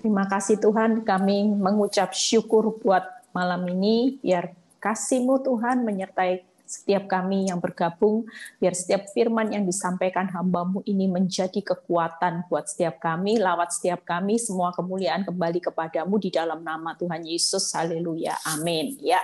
Terima kasih Tuhan kami mengucap syukur buat malam ini biar kasih-Mu Tuhan menyertai setiap kami yang bergabung, biar setiap firman yang disampaikan hambamu ini menjadi kekuatan buat setiap kami, lawat setiap kami, semua kemuliaan kembali kepadamu di dalam nama Tuhan Yesus. Haleluya. Amin. Ya.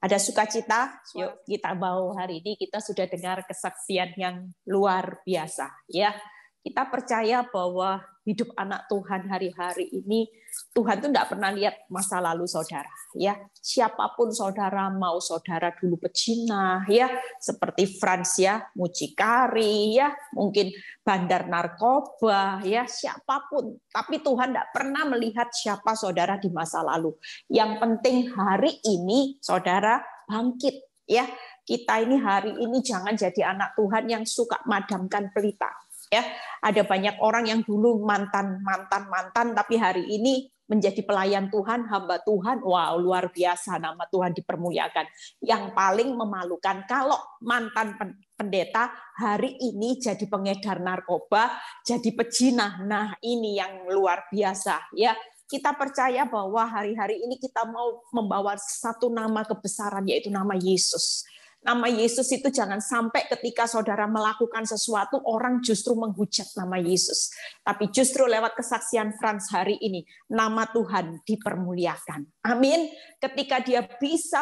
Ada sukacita, yuk kita bawa hari ini kita sudah dengar kesaksian yang luar biasa. Ya, kita percaya bahwa hidup anak Tuhan hari-hari ini, Tuhan tuh tidak pernah lihat masa lalu saudara. Ya, siapapun saudara mau saudara dulu pecina, ya seperti Frans ya, mucikari, ya mungkin bandar narkoba, ya siapapun. Tapi Tuhan tidak pernah melihat siapa saudara di masa lalu. Yang penting hari ini saudara bangkit, ya kita ini hari ini jangan jadi anak Tuhan yang suka madamkan pelita ya ada banyak orang yang dulu mantan mantan mantan tapi hari ini menjadi pelayan Tuhan hamba Tuhan wow luar biasa nama Tuhan dipermuliakan yang paling memalukan kalau mantan pendeta hari ini jadi pengedar narkoba jadi pecina. nah ini yang luar biasa ya kita percaya bahwa hari-hari ini kita mau membawa satu nama kebesaran yaitu nama Yesus. Nama Yesus itu jangan sampai ketika saudara melakukan sesuatu, orang justru menghujat nama Yesus. Tapi justru lewat kesaksian Frans hari ini, nama Tuhan dipermuliakan. Amin. Ketika dia bisa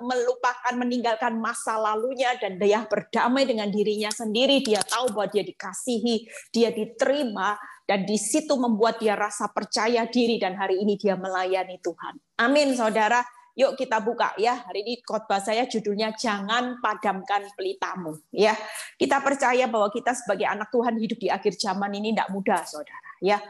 melupakan, meninggalkan masa lalunya, dan dia berdamai dengan dirinya sendiri, dia tahu bahwa dia dikasihi, dia diterima, dan di situ membuat dia rasa percaya diri dan hari ini dia melayani Tuhan. Amin, saudara. Yuk kita buka ya. Hari ini khotbah saya judulnya Jangan Padamkan Pelitamu. Ya, kita percaya bahwa kita sebagai anak Tuhan hidup di akhir zaman ini tidak mudah, saudara. Ya,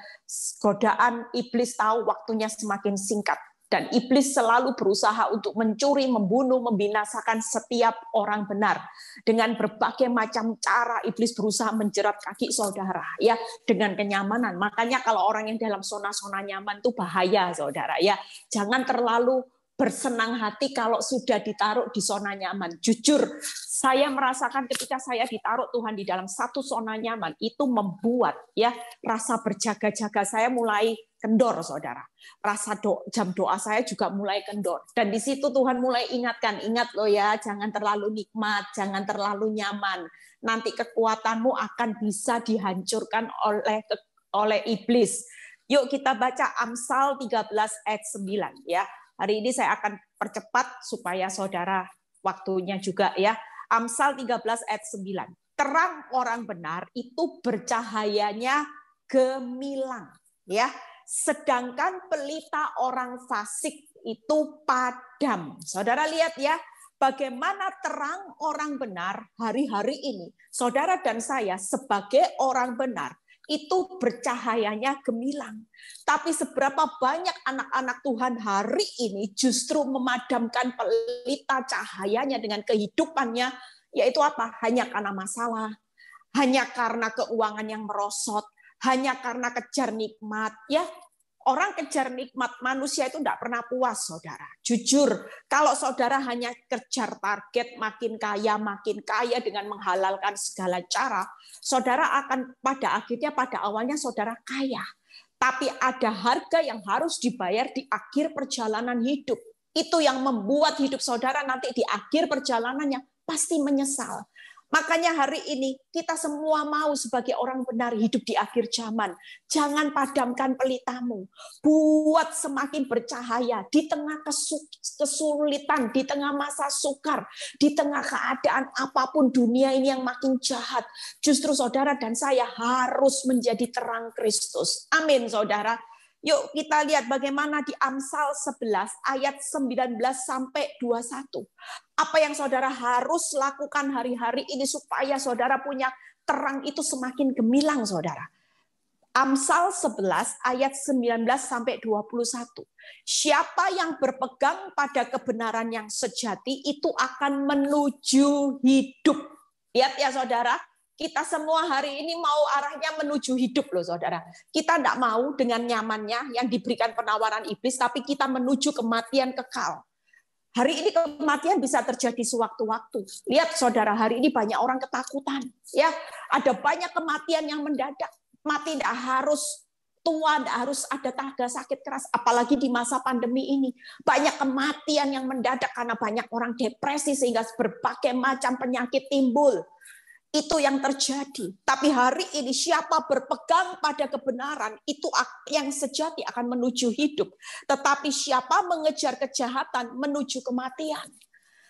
godaan iblis tahu waktunya semakin singkat dan iblis selalu berusaha untuk mencuri, membunuh, membinasakan setiap orang benar dengan berbagai macam cara iblis berusaha menjerat kaki saudara ya dengan kenyamanan. Makanya kalau orang yang dalam zona-zona nyaman itu bahaya saudara ya. Jangan terlalu bersenang hati kalau sudah ditaruh di zona nyaman. Jujur, saya merasakan ketika saya ditaruh Tuhan di dalam satu zona nyaman itu membuat ya rasa berjaga-jaga saya mulai kendor saudara. Rasa do, jam doa saya juga mulai kendor. Dan di situ Tuhan mulai ingatkan, ingat loh ya, jangan terlalu nikmat, jangan terlalu nyaman. Nanti kekuatanmu akan bisa dihancurkan oleh oleh iblis. Yuk kita baca Amsal 13 ayat 9 ya. Hari ini saya akan percepat supaya saudara waktunya juga ya. Amsal 13 ayat 9. Terang orang benar itu bercahayanya gemilang ya. Sedangkan pelita orang fasik itu padam. Saudara lihat ya, bagaimana terang orang benar hari-hari ini. Saudara dan saya sebagai orang benar itu bercahayanya gemilang. Tapi seberapa banyak anak-anak Tuhan hari ini justru memadamkan pelita cahayanya dengan kehidupannya, yaitu apa? Hanya karena masalah, hanya karena keuangan yang merosot, hanya karena kejar nikmat, ya Orang kejar nikmat manusia itu tidak pernah puas, saudara. Jujur, kalau saudara hanya kejar target makin kaya, makin kaya dengan menghalalkan segala cara, saudara akan pada akhirnya, pada awalnya saudara kaya. Tapi ada harga yang harus dibayar di akhir perjalanan hidup. Itu yang membuat hidup saudara nanti di akhir perjalanannya pasti menyesal. Makanya hari ini kita semua mau sebagai orang benar hidup di akhir zaman. Jangan padamkan pelitamu. Buat semakin bercahaya di tengah kesulitan, di tengah masa sukar, di tengah keadaan apapun dunia ini yang makin jahat. Justru saudara dan saya harus menjadi terang Kristus. Amin saudara. Yuk kita lihat bagaimana di Amsal 11 ayat 19 sampai 21. Apa yang saudara harus lakukan hari-hari ini supaya saudara punya terang itu semakin gemilang saudara. Amsal 11 ayat 19 sampai 21. Siapa yang berpegang pada kebenaran yang sejati itu akan menuju hidup. Lihat ya saudara, kita semua hari ini mau arahnya menuju hidup loh saudara. Kita tidak mau dengan nyamannya yang diberikan penawaran iblis, tapi kita menuju kematian kekal. Hari ini kematian bisa terjadi sewaktu-waktu. Lihat saudara, hari ini banyak orang ketakutan. Ya, ada banyak kematian yang mendadak. Mati tidak harus tua, tidak harus ada tangga sakit keras. Apalagi di masa pandemi ini. Banyak kematian yang mendadak karena banyak orang depresi sehingga berbagai macam penyakit timbul itu yang terjadi. Tapi hari ini siapa berpegang pada kebenaran itu yang sejati akan menuju hidup. Tetapi siapa mengejar kejahatan menuju kematian.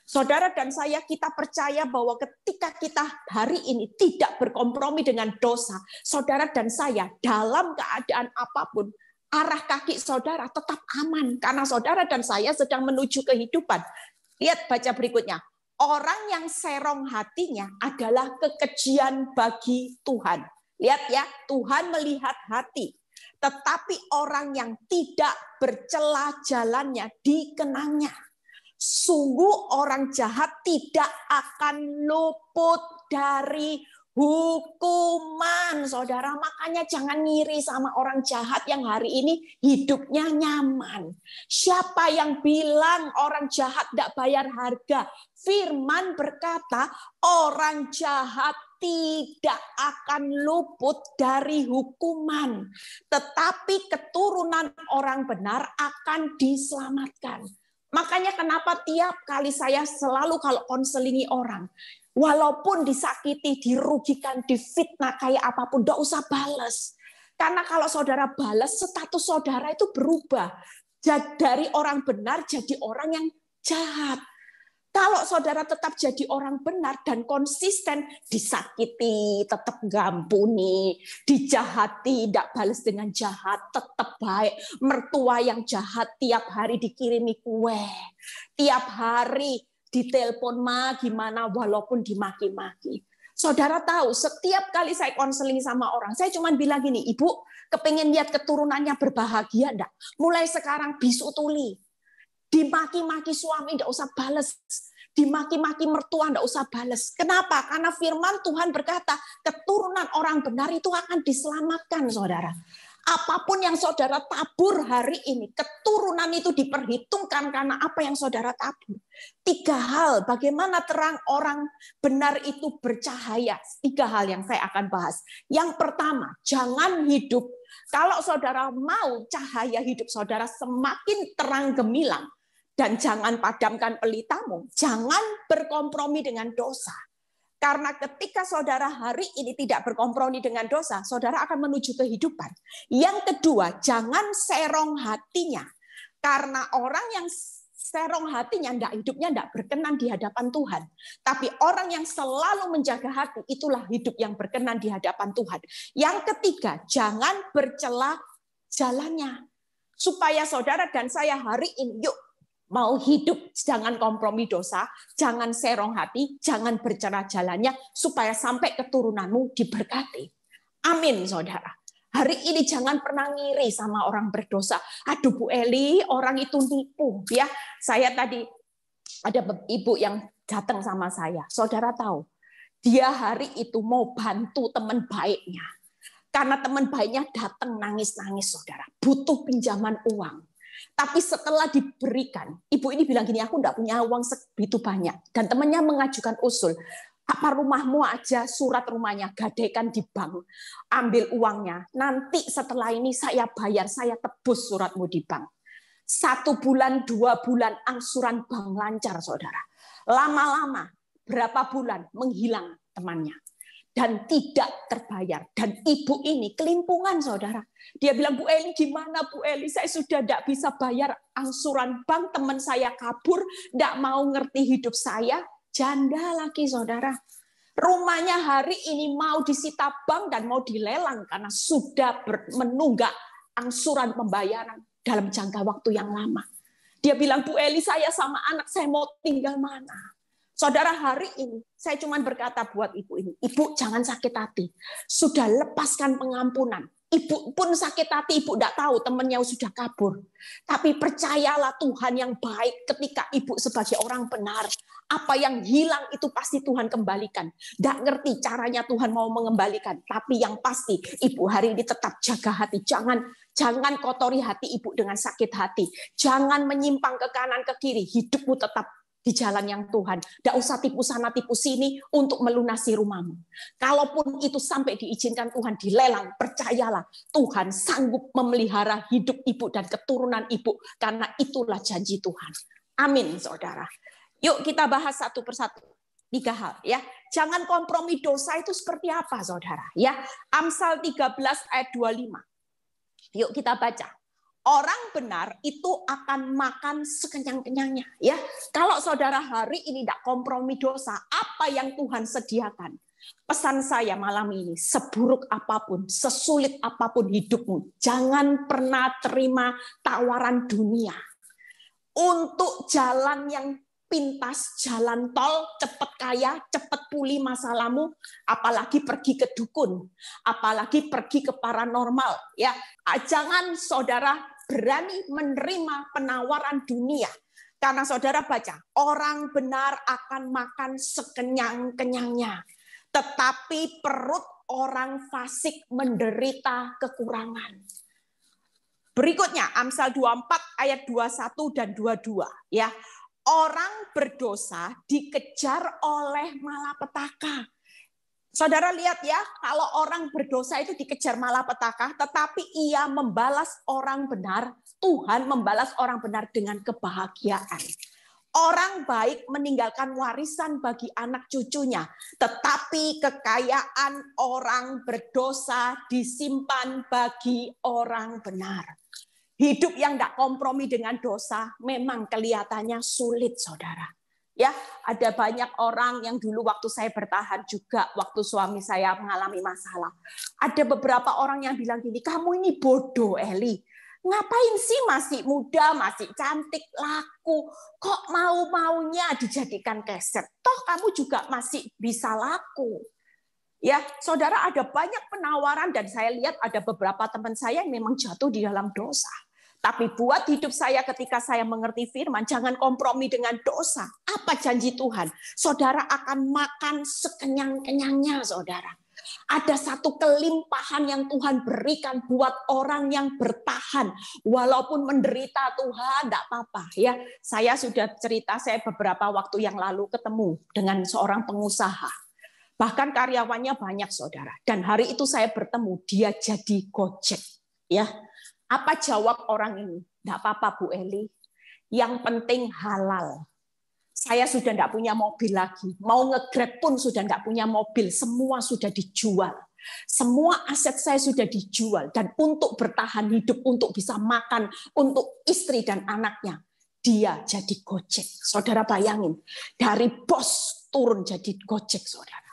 Saudara dan saya kita percaya bahwa ketika kita hari ini tidak berkompromi dengan dosa, saudara dan saya dalam keadaan apapun arah kaki saudara tetap aman karena saudara dan saya sedang menuju kehidupan. Lihat baca berikutnya orang yang serong hatinya adalah kekejian bagi Tuhan. Lihat ya, Tuhan melihat hati. Tetapi orang yang tidak bercela jalannya dikenangnya. Sungguh orang jahat tidak akan luput dari hukuman, saudara. Makanya jangan ngiri sama orang jahat yang hari ini hidupnya nyaman. Siapa yang bilang orang jahat tidak bayar harga? Firman berkata, orang jahat tidak akan luput dari hukuman, tetapi keturunan orang benar akan diselamatkan. Makanya kenapa tiap kali saya selalu kalau konselingi orang, Walaupun disakiti, dirugikan, difitnah kayak apapun, enggak usah balas. Karena kalau saudara balas, status saudara itu berubah. Dari orang benar jadi orang yang jahat. Kalau saudara tetap jadi orang benar dan konsisten, disakiti, tetap gampuni, dijahati, tidak balas dengan jahat, tetap baik. Mertua yang jahat tiap hari dikirimi kue. Tiap hari ditelepon ma gimana walaupun dimaki-maki. Saudara tahu, setiap kali saya konseling sama orang, saya cuma bilang gini, Ibu, kepengen lihat keturunannya berbahagia enggak? Mulai sekarang bisu tuli. Dimaki-maki suami enggak usah bales. Dimaki-maki mertua enggak usah bales. Kenapa? Karena firman Tuhan berkata, keturunan orang benar itu akan diselamatkan, Saudara. Apapun yang saudara tabur hari ini, keturunan itu diperhitungkan karena apa yang saudara tabur. Tiga hal, bagaimana terang orang benar itu bercahaya. Tiga hal yang saya akan bahas. Yang pertama, jangan hidup. Kalau saudara mau cahaya hidup saudara semakin terang gemilang, dan jangan padamkan pelitamu, jangan berkompromi dengan dosa. Karena ketika saudara hari ini tidak berkompromi dengan dosa, saudara akan menuju kehidupan. Yang kedua, jangan serong hatinya. Karena orang yang serong hatinya, tidak hidupnya tidak berkenan di hadapan Tuhan. Tapi orang yang selalu menjaga hati, itulah hidup yang berkenan di hadapan Tuhan. Yang ketiga, jangan bercela jalannya. Supaya saudara dan saya hari ini, yuk mau hidup jangan kompromi dosa, jangan serong hati, jangan bercerah jalannya supaya sampai keturunanmu diberkati. Amin, saudara. Hari ini jangan pernah ngiri sama orang berdosa. Aduh Bu Eli, orang itu nipu ya. Saya tadi ada ibu yang datang sama saya. Saudara tahu, dia hari itu mau bantu teman baiknya. Karena teman baiknya datang nangis-nangis saudara. Butuh pinjaman uang tapi setelah diberikan, ibu ini bilang gini, aku enggak punya uang segitu banyak. Dan temannya mengajukan usul, apa rumahmu aja surat rumahnya gadekan di bank, ambil uangnya. Nanti setelah ini saya bayar, saya tebus suratmu di bank. Satu bulan, dua bulan angsuran bank lancar, saudara. Lama-lama berapa bulan menghilang temannya dan tidak terbayar. Dan ibu ini kelimpungan saudara. Dia bilang, Bu Eli gimana Bu Eli? Saya sudah tidak bisa bayar angsuran bank, teman saya kabur, tidak mau ngerti hidup saya. Janda lagi saudara. Rumahnya hari ini mau disita bank dan mau dilelang karena sudah menunggak angsuran pembayaran dalam jangka waktu yang lama. Dia bilang, Bu Eli saya sama anak saya mau tinggal mana? Saudara, hari ini saya cuma berkata buat ibu ini, ibu jangan sakit hati. Sudah lepaskan pengampunan. Ibu pun sakit hati, ibu tidak tahu temannya sudah kabur. Tapi percayalah Tuhan yang baik ketika ibu sebagai orang benar. Apa yang hilang itu pasti Tuhan kembalikan. Tidak ngerti caranya Tuhan mau mengembalikan. Tapi yang pasti ibu hari ini tetap jaga hati. Jangan jangan kotori hati ibu dengan sakit hati. Jangan menyimpang ke kanan ke kiri. Hidupmu tetap di jalan yang Tuhan. Tidak usah tipu sana tipu sini untuk melunasi rumahmu. Kalaupun itu sampai diizinkan Tuhan dilelang, percayalah Tuhan sanggup memelihara hidup ibu dan keturunan ibu karena itulah janji Tuhan. Amin, saudara. Yuk kita bahas satu persatu tiga hal ya. Jangan kompromi dosa itu seperti apa, saudara. Ya, Amsal 13 ayat 25. Yuk kita baca orang benar itu akan makan sekenyang-kenyangnya ya. Kalau saudara hari ini tidak kompromi dosa, apa yang Tuhan sediakan? Pesan saya malam ini, seburuk apapun, sesulit apapun hidupmu, jangan pernah terima tawaran dunia. Untuk jalan yang pintas, jalan tol, cepat kaya, cepat pulih masalahmu, apalagi pergi ke dukun, apalagi pergi ke paranormal. ya ah, Jangan saudara berani menerima penawaran dunia. Karena saudara baca, orang benar akan makan sekenyang-kenyangnya. Tetapi perut orang fasik menderita kekurangan. Berikutnya Amsal 24 ayat 21 dan 22 ya. Orang berdosa dikejar oleh malapetaka Saudara lihat ya, kalau orang berdosa itu dikejar malapetaka, tetapi ia membalas orang benar, Tuhan membalas orang benar dengan kebahagiaan. Orang baik meninggalkan warisan bagi anak cucunya, tetapi kekayaan orang berdosa disimpan bagi orang benar. Hidup yang tidak kompromi dengan dosa memang kelihatannya sulit, saudara. Ya, ada banyak orang yang dulu waktu saya bertahan juga waktu suami saya mengalami masalah. Ada beberapa orang yang bilang gini, "Kamu ini bodoh, Eli. Ngapain sih masih muda, masih cantik, laku, kok mau-maunya dijadikan keset? Toh kamu juga masih bisa laku." Ya, saudara ada banyak penawaran dan saya lihat ada beberapa teman saya yang memang jatuh di dalam dosa tapi buat hidup saya ketika saya mengerti firman, jangan kompromi dengan dosa. Apa janji Tuhan? Saudara akan makan sekenyang-kenyangnya, saudara. Ada satu kelimpahan yang Tuhan berikan buat orang yang bertahan. Walaupun menderita Tuhan, tidak apa-apa. ya. Saya sudah cerita, saya beberapa waktu yang lalu ketemu dengan seorang pengusaha. Bahkan karyawannya banyak, saudara. Dan hari itu saya bertemu, dia jadi gojek. ya apa jawab orang ini? Tidak apa-apa Bu Eli. Yang penting halal. Saya sudah tidak punya mobil lagi. Mau ngegrab pun sudah tidak punya mobil. Semua sudah dijual. Semua aset saya sudah dijual. Dan untuk bertahan hidup, untuk bisa makan, untuk istri dan anaknya. Dia jadi gojek. Saudara bayangin. Dari bos turun jadi gojek, saudara.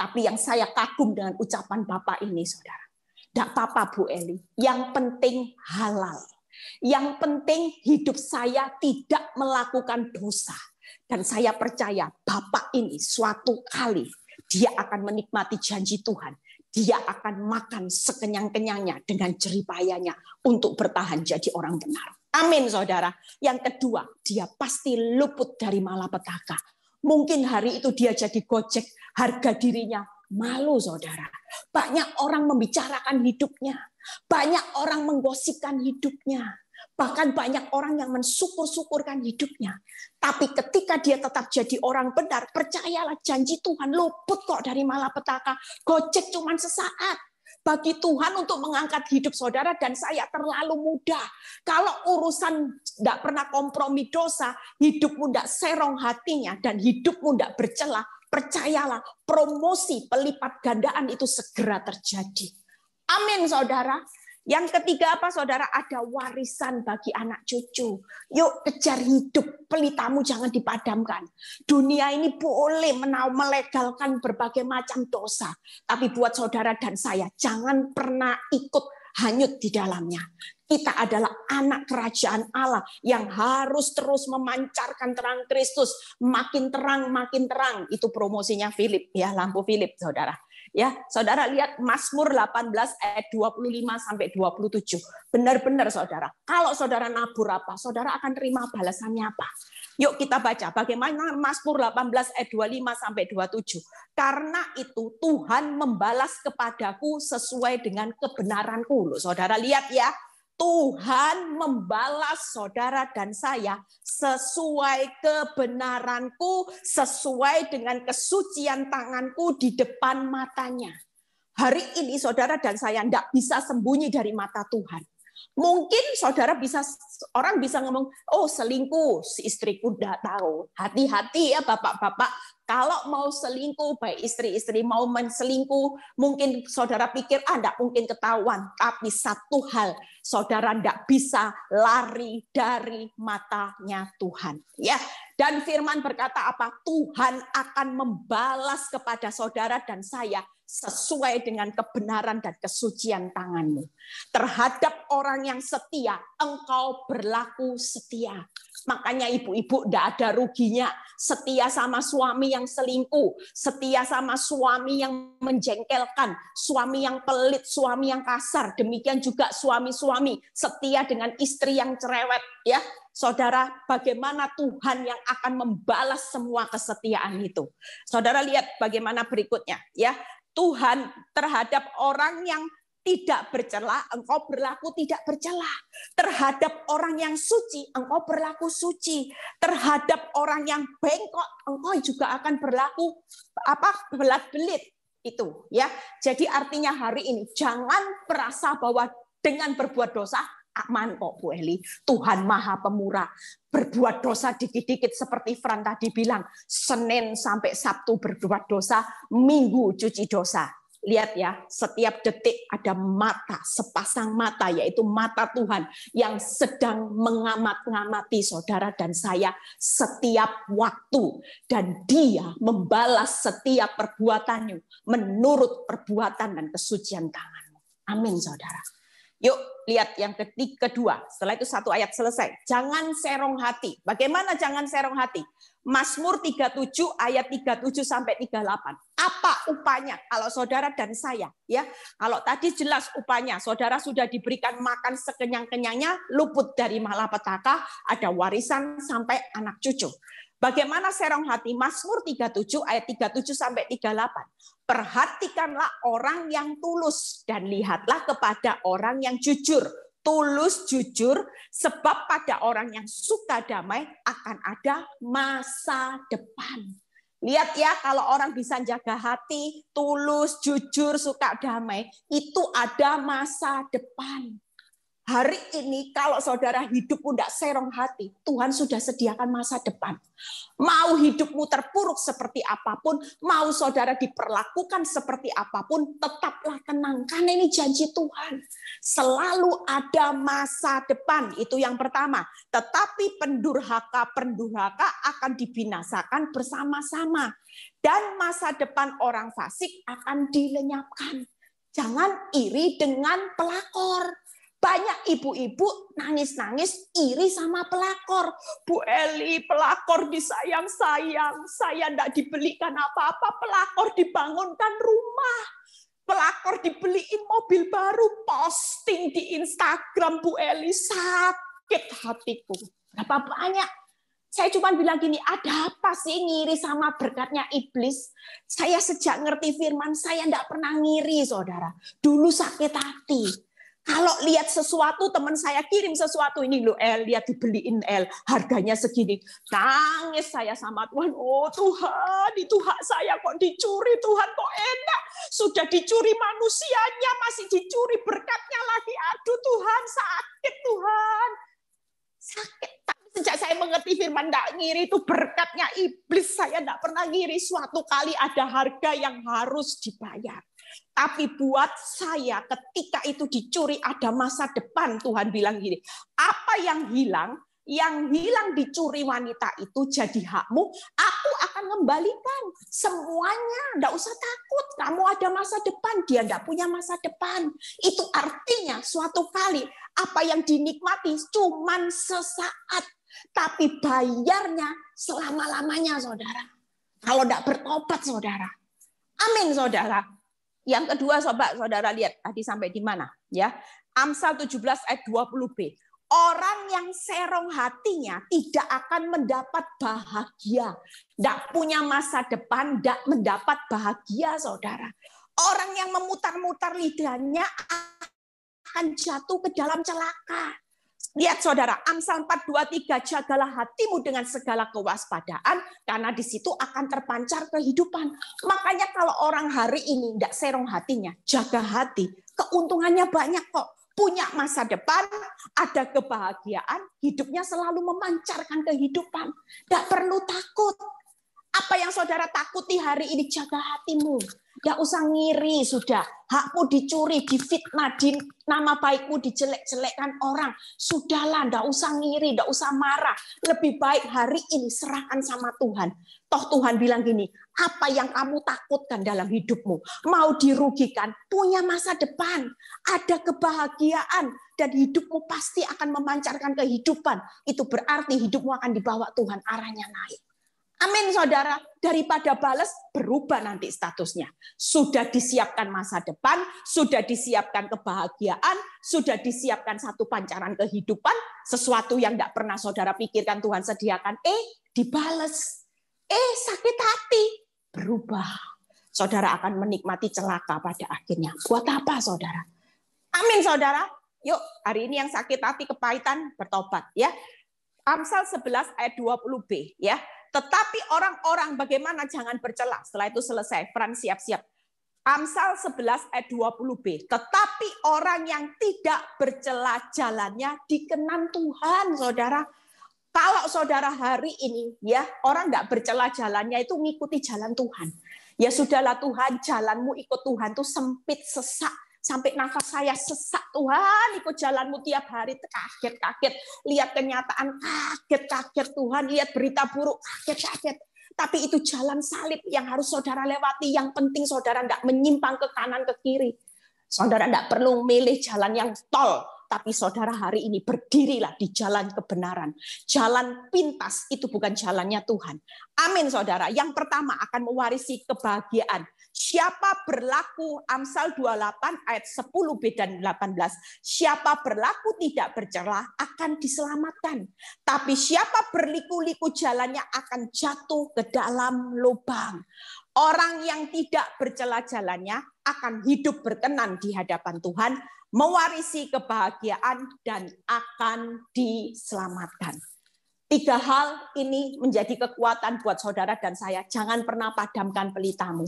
Tapi yang saya kagum dengan ucapan Bapak ini, saudara. Tidak apa-apa Bu Eli, yang penting halal. Yang penting hidup saya tidak melakukan dosa. Dan saya percaya Bapak ini suatu kali dia akan menikmati janji Tuhan. Dia akan makan sekenyang-kenyangnya dengan jeripayanya untuk bertahan jadi orang benar. Amin saudara. Yang kedua, dia pasti luput dari malapetaka. Mungkin hari itu dia jadi gojek, harga dirinya malu saudara. Banyak orang membicarakan hidupnya. Banyak orang menggosipkan hidupnya. Bahkan banyak orang yang mensyukur-syukurkan hidupnya. Tapi ketika dia tetap jadi orang benar, percayalah janji Tuhan luput kok dari malapetaka. Gojek cuman sesaat bagi Tuhan untuk mengangkat hidup saudara dan saya terlalu mudah. Kalau urusan tidak pernah kompromi dosa, hidupmu tidak serong hatinya dan hidupmu tidak bercelah, Percayalah, promosi pelipat gandaan itu segera terjadi. Amin, saudara. Yang ketiga apa saudara? Ada warisan bagi anak cucu. Yuk kejar hidup, pelitamu jangan dipadamkan. Dunia ini boleh menau melegalkan berbagai macam dosa. Tapi buat saudara dan saya, jangan pernah ikut hanyut di dalamnya. Kita adalah anak kerajaan Allah yang harus terus memancarkan terang Kristus. Makin terang, makin terang. Itu promosinya Philip, ya lampu Philip, saudara. Ya, Saudara lihat Mazmur 18 ayat 25 sampai 27. Benar-benar Saudara, kalau Saudara nabur apa, Saudara akan terima balasannya apa. Yuk kita baca bagaimana Mazmur 18 ayat 25 sampai 27. Karena itu Tuhan membalas kepadaku sesuai dengan kebenaranku. Loh, saudara lihat ya, Tuhan membalas saudara dan saya sesuai kebenaranku, sesuai dengan kesucian tanganku di depan matanya. Hari ini saudara dan saya tidak bisa sembunyi dari mata Tuhan. Mungkin saudara bisa orang bisa ngomong, oh selingkuh, si istriku tidak tahu. Hati-hati ya bapak-bapak, kalau mau selingkuh, baik istri-istri mau menselingkuh, mungkin saudara pikir, ah tidak mungkin ketahuan. Tapi satu hal, saudara tidak bisa lari dari matanya Tuhan. Ya, dan firman berkata apa? Tuhan akan membalas kepada saudara dan saya sesuai dengan kebenaran dan kesucian tanganmu. Terhadap orang yang setia, engkau berlaku setia. Makanya ibu-ibu tidak ada ruginya setia sama suami yang selingkuh, setia sama suami yang menjengkelkan, suami yang pelit, suami yang kasar. Demikian juga suami-suami setia dengan istri yang cerewet, ya. Saudara, bagaimana Tuhan yang akan membalas semua kesetiaan itu? Saudara lihat bagaimana berikutnya, ya. Tuhan terhadap orang yang tidak bercela, engkau berlaku tidak bercela. Terhadap orang yang suci, engkau berlaku suci. Terhadap orang yang bengkok, engkau juga akan berlaku apa belat-belit itu ya. Jadi artinya hari ini jangan merasa bahwa dengan berbuat dosa aman ah, kok Bu Eli. Tuhan Maha Pemurah. Berbuat dosa dikit-dikit seperti Fran tadi bilang, Senin sampai Sabtu berbuat dosa, Minggu cuci dosa lihat ya, setiap detik ada mata, sepasang mata, yaitu mata Tuhan yang sedang mengamat-ngamati saudara dan saya setiap waktu. Dan dia membalas setiap perbuatannya menurut perbuatan dan kesucian tanganmu. Amin saudara. Yuk lihat yang ketiga, kedua. Setelah itu satu ayat selesai. Jangan serong hati. Bagaimana jangan serong hati? Mazmur 37 ayat 37 sampai 38 apa upahnya kalau saudara dan saya ya kalau tadi jelas upahnya saudara sudah diberikan makan sekenyang-kenyangnya luput dari malapetaka ada warisan sampai anak cucu Bagaimana serong hati? Mazmur 37 ayat 37 sampai 38. Perhatikanlah orang yang tulus dan lihatlah kepada orang yang jujur. Tulus jujur sebab pada orang yang suka damai akan ada masa depan. Lihat ya, kalau orang bisa jaga hati, tulus, jujur, suka damai, itu ada masa depan. Hari ini kalau saudara hidupmu tidak serong hati, Tuhan sudah sediakan masa depan. Mau hidupmu terpuruk seperti apapun, mau saudara diperlakukan seperti apapun, tetaplah tenang. Karena ini janji Tuhan. Selalu ada masa depan, itu yang pertama. Tetapi pendurhaka-pendurhaka akan dibinasakan bersama-sama. Dan masa depan orang fasik akan dilenyapkan. Jangan iri dengan pelakor banyak ibu-ibu nangis-nangis iri sama pelakor. Bu Eli, pelakor disayang-sayang. Saya tidak dibelikan apa-apa, pelakor dibangunkan rumah. Pelakor dibeliin mobil baru, posting di Instagram Bu Eli. Sakit hatiku. Berapa banyak saya cuma bilang gini, ada apa sih ngiri sama berkatnya iblis? Saya sejak ngerti firman, saya tidak pernah ngiri, saudara. Dulu sakit hati. Kalau lihat sesuatu, teman saya kirim sesuatu ini lo El, lihat dibeliin El, harganya segini. tangis saya sama Tuhan, oh Tuhan, itu hak saya kok dicuri Tuhan, kok enak. Sudah dicuri manusianya, masih dicuri berkatnya lagi. Aduh Tuhan, sakit Tuhan. Sakit. Tapi sejak saya mengerti firman tidak ngiri itu berkatnya iblis, saya tidak pernah ngiri. Suatu kali ada harga yang harus dibayar tapi buat saya ketika itu dicuri ada masa depan Tuhan bilang gini, apa yang hilang, yang hilang dicuri wanita itu jadi hakmu, aku akan kembalikan semuanya. Tidak usah takut, kamu ada masa depan, dia tidak punya masa depan. Itu artinya suatu kali apa yang dinikmati cuma sesaat, tapi bayarnya selama-lamanya saudara. Kalau tidak bertobat saudara. Amin saudara. Yang kedua sobat saudara lihat tadi sampai di mana ya. Amsal 17 ayat 20b. Orang yang serong hatinya tidak akan mendapat bahagia. Tidak punya masa depan, tidak mendapat bahagia saudara. Orang yang memutar-mutar lidahnya akan jatuh ke dalam celaka. Lihat saudara, Amsal 423, jagalah hatimu dengan segala kewaspadaan, karena di situ akan terpancar kehidupan. Makanya kalau orang hari ini tidak serong hatinya, jaga hati, keuntungannya banyak kok. Punya masa depan, ada kebahagiaan, hidupnya selalu memancarkan kehidupan. Tidak perlu takut, apa yang saudara takuti hari ini, jaga hatimu. Tidak usah ngiri sudah. Hakmu dicuri, difitnah, di nama baikmu dijelek-jelekkan orang. Sudahlah, tidak usah ngiri, tidak usah marah. Lebih baik hari ini serahkan sama Tuhan. Toh Tuhan bilang gini, apa yang kamu takutkan dalam hidupmu, mau dirugikan, punya masa depan, ada kebahagiaan, dan hidupmu pasti akan memancarkan kehidupan. Itu berarti hidupmu akan dibawa Tuhan arahnya naik. Amin, saudara. Daripada balas, berubah nanti statusnya. Sudah disiapkan masa depan, sudah disiapkan kebahagiaan, sudah disiapkan satu pancaran kehidupan, sesuatu yang tidak pernah saudara pikirkan Tuhan sediakan. Eh, dibales. Eh, sakit hati. Berubah. Saudara akan menikmati celaka pada akhirnya. Buat apa, saudara? Amin, saudara. Yuk, hari ini yang sakit hati, kepahitan, bertobat. ya. Amsal 11 ayat 20b. ya tetapi orang-orang bagaimana jangan bercela. Setelah itu selesai, Fran siap-siap. Amsal 11 ayat 20b. Tetapi orang yang tidak bercela jalannya dikenan Tuhan, saudara. Kalau saudara hari ini ya orang nggak bercela jalannya itu mengikuti jalan Tuhan. Ya sudahlah Tuhan, jalanmu ikut Tuhan tuh sempit sesak sampai nafas saya sesak Tuhan ikut jalanmu tiap hari kaget-kaget lihat kenyataan kaget-kaget Tuhan lihat berita buruk kaget-kaget tapi itu jalan salib yang harus saudara lewati yang penting saudara tidak menyimpang ke kanan ke kiri saudara tidak perlu milih jalan yang tol tapi saudara hari ini berdirilah di jalan kebenaran. Jalan pintas itu bukan jalannya Tuhan. Amin saudara. Yang pertama akan mewarisi kebahagiaan. Siapa berlaku Amsal 28 ayat 10 B dan 18. Siapa berlaku tidak bercelah akan diselamatkan. Tapi siapa berliku-liku jalannya akan jatuh ke dalam lubang. Orang yang tidak bercela jalannya akan hidup berkenan di hadapan Tuhan, mewarisi kebahagiaan dan akan diselamatkan. Tiga hal ini menjadi kekuatan buat saudara dan saya. Jangan pernah padamkan pelitamu.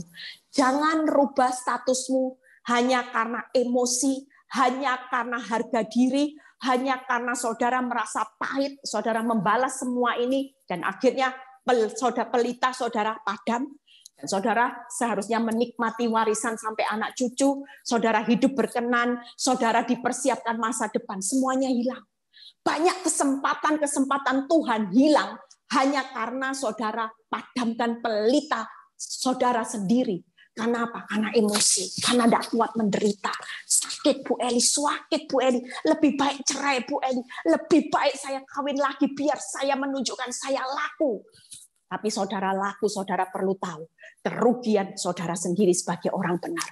Jangan rubah statusmu hanya karena emosi, hanya karena harga diri, hanya karena saudara merasa pahit, saudara membalas semua ini, dan akhirnya saudara pelita saudara padam, dan saudara seharusnya menikmati warisan sampai anak cucu, saudara hidup berkenan, saudara dipersiapkan masa depan, semuanya hilang. Banyak kesempatan-kesempatan Tuhan hilang hanya karena saudara padamkan pelita saudara sendiri. Karena apa? Karena emosi, karena tidak kuat menderita. Sakit Bu Eli, sakit Bu Eli. Lebih baik cerai Bu Eli, lebih baik saya kawin lagi biar saya menunjukkan saya laku. Tapi saudara laku, saudara perlu tahu kerugian saudara sendiri sebagai orang benar.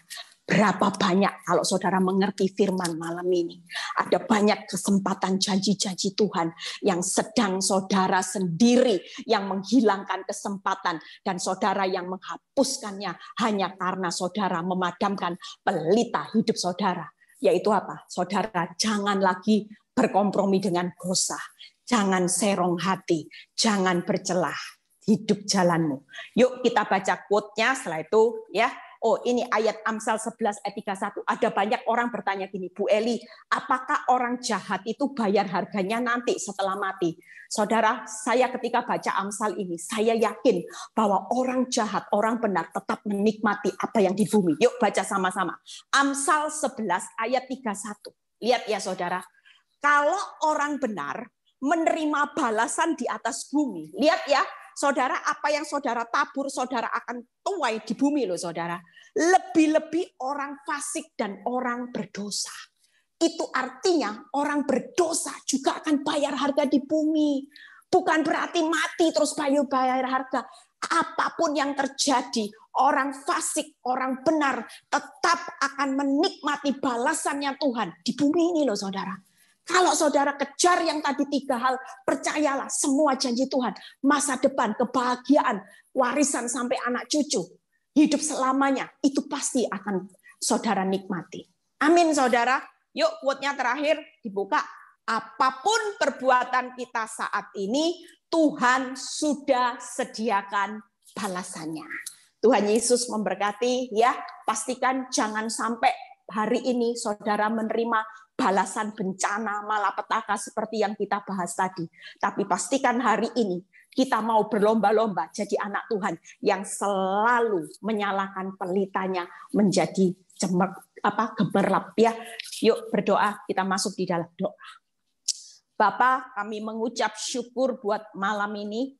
Berapa banyak kalau saudara mengerti firman malam ini. Ada banyak kesempatan janji-janji Tuhan yang sedang saudara sendiri yang menghilangkan kesempatan dan saudara yang menghapuskannya hanya karena saudara memadamkan pelita hidup saudara. Yaitu apa? Saudara jangan lagi berkompromi dengan dosa. Jangan serong hati, jangan bercelah hidup jalanmu. Yuk kita baca quote-nya setelah itu ya oh ini ayat Amsal 11 ayat 31, ada banyak orang bertanya gini, Bu Eli, apakah orang jahat itu bayar harganya nanti setelah mati? Saudara, saya ketika baca Amsal ini, saya yakin bahwa orang jahat, orang benar tetap menikmati apa yang di bumi. Yuk baca sama-sama. Amsal 11 ayat 31. Lihat ya saudara, kalau orang benar menerima balasan di atas bumi. Lihat ya, saudara apa yang saudara tabur, saudara akan tuai di bumi loh saudara. Lebih-lebih orang fasik dan orang berdosa. Itu artinya orang berdosa juga akan bayar harga di bumi. Bukan berarti mati terus bayar bayar harga. Apapun yang terjadi, orang fasik, orang benar tetap akan menikmati balasannya Tuhan di bumi ini loh saudara kalau saudara kejar yang tadi tiga hal, percayalah semua janji Tuhan, masa depan, kebahagiaan, warisan sampai anak cucu, hidup selamanya, itu pasti akan saudara nikmati. Amin saudara. Yuk quote-nya terakhir dibuka. Apapun perbuatan kita saat ini, Tuhan sudah sediakan balasannya. Tuhan Yesus memberkati ya, pastikan jangan sampai hari ini saudara menerima balasan bencana malapetaka seperti yang kita bahas tadi. Tapi pastikan hari ini kita mau berlomba-lomba jadi anak Tuhan yang selalu menyalakan pelitanya menjadi cemek apa gemerlap ya. Yuk berdoa, kita masuk di dalam doa. Bapak kami mengucap syukur buat malam ini.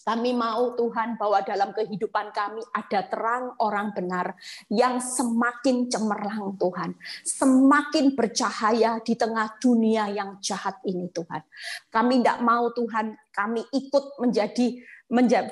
Kami mau Tuhan bahwa dalam kehidupan kami ada terang orang benar yang semakin cemerlang Tuhan, semakin bercahaya di tengah dunia yang jahat ini Tuhan. Kami tidak mau Tuhan, kami ikut menjadi,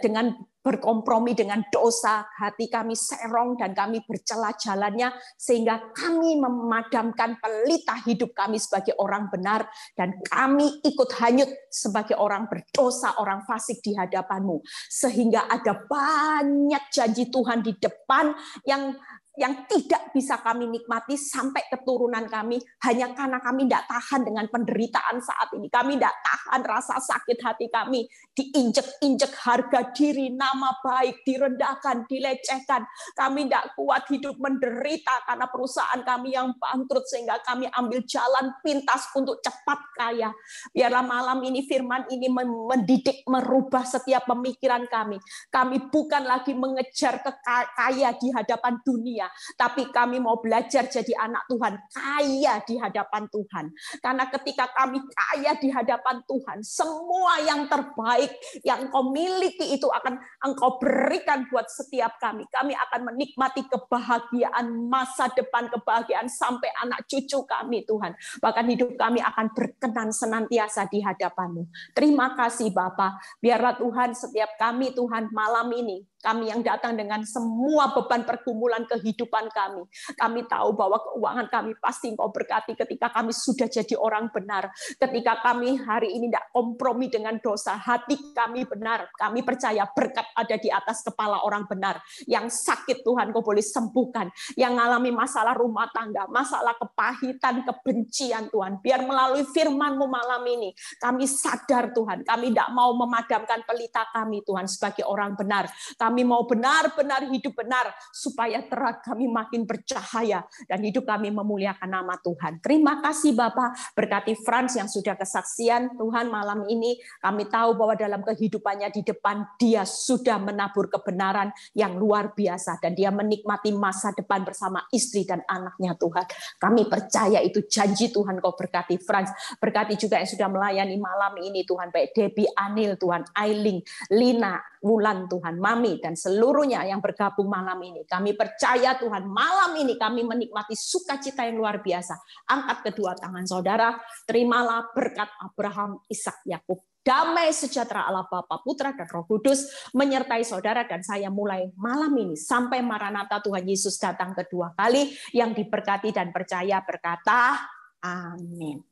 dengan berkompromi dengan dosa, hati kami serong dan kami bercela jalannya sehingga kami memadamkan pelita hidup kami sebagai orang benar dan kami ikut hanyut sebagai orang berdosa, orang fasik di hadapanmu. Sehingga ada banyak janji Tuhan di depan yang yang tidak bisa kami nikmati sampai keturunan kami hanya karena kami tidak tahan dengan penderitaan saat ini. Kami tidak tahan rasa sakit hati kami diinjek-injek harga diri, nama baik direndahkan, dilecehkan. Kami tidak kuat hidup menderita karena perusahaan kami yang bangkrut sehingga kami ambil jalan pintas untuk cepat kaya. Biarlah malam ini firman ini mendidik merubah setiap pemikiran kami. Kami bukan lagi mengejar kekaya di hadapan dunia, tapi kami mau belajar jadi anak Tuhan kaya di hadapan Tuhan. Karena ketika kami kaya di hadapan Tuhan, semua yang terbaik yang kau miliki itu akan engkau berikan buat setiap kami. Kami akan menikmati kebahagiaan masa depan, kebahagiaan sampai anak cucu kami Tuhan. Bahkan hidup kami akan berkenan senantiasa di hadapanmu. Terima kasih Bapak. Biarlah Tuhan setiap kami Tuhan malam ini kami yang datang dengan semua beban pergumulan kehidupan kehidupan kami. Kami tahu bahwa keuangan kami pasti Engkau berkati ketika kami sudah jadi orang benar, ketika kami hari ini tidak kompromi dengan dosa, hati kami benar, kami percaya berkat ada di atas kepala orang benar. Yang sakit Tuhan Kau boleh sembuhkan, yang mengalami masalah rumah tangga, masalah kepahitan, kebencian Tuhan, biar melalui Firmanmu malam ini kami sadar Tuhan, kami tidak mau memadamkan pelita kami Tuhan sebagai orang benar. Kami mau benar-benar hidup benar supaya terang kami makin bercahaya dan hidup kami memuliakan nama Tuhan. Terima kasih Bapak, berkati Frans yang sudah kesaksian Tuhan malam ini. Kami tahu bahwa dalam kehidupannya di depan dia sudah menabur kebenaran yang luar biasa dan dia menikmati masa depan bersama istri dan anaknya Tuhan. Kami percaya itu janji Tuhan kau berkati Frans, berkati juga yang sudah melayani malam ini Tuhan baik Debbie Anil Tuhan, Ailing, Lina, wulan Tuhan, mami dan seluruhnya yang bergabung malam ini. Kami percaya Tuhan, malam ini kami menikmati sukacita yang luar biasa. Angkat kedua tangan saudara, terimalah berkat Abraham, Ishak, Yakub. Damai sejahtera Allah Bapa, Putra dan Roh Kudus menyertai saudara dan saya mulai malam ini sampai Maranatha Tuhan Yesus datang kedua kali yang diberkati dan percaya berkata amin.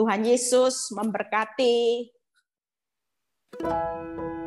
Tuhan Yesus memberkati. thank you